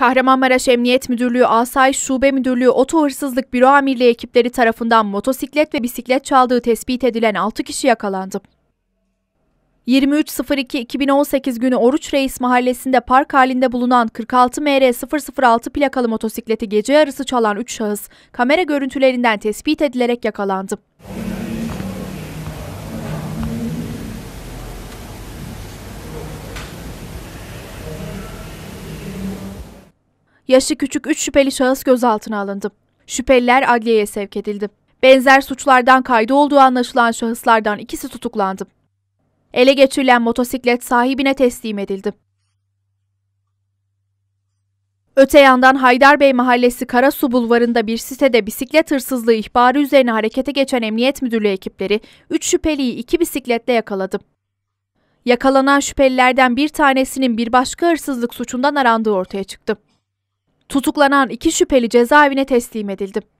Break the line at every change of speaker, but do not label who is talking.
Kahramanmaraş Emniyet Müdürlüğü Asayiş Şube Müdürlüğü Oto Hırsızlık Büro Amirliği ekipleri tarafından motosiklet ve bisiklet çaldığı tespit edilen 6 kişi yakalandı. 23.02.2018 günü Oruç Reis Mahallesi'nde park halinde bulunan 46 MR 006 plakalı motosikleti gece yarısı çalan 3 şahıs kamera görüntülerinden tespit edilerek yakalandı. yaşı küçük 3 şüpheli şahıs gözaltına alındı. Şüpheliler adliyeye sevk edildi. Benzer suçlardan kaydı olduğu anlaşılan şahıslardan ikisi tutuklandı. Ele geçirilen motosiklet sahibine teslim edildi. Öte yandan Haydarbey Mahallesi Karasu Bulvarı'nda bir sitede bisiklet hırsızlığı ihbarı üzerine harekete geçen Emniyet Müdürlüğü ekipleri 3 şüpheliyi 2 bisikletle yakaladı. Yakalanan şüphelilerden bir tanesinin bir başka hırsızlık suçundan arandığı ortaya çıktı. Tutuklanan iki şüpheli cezaevine teslim edildi.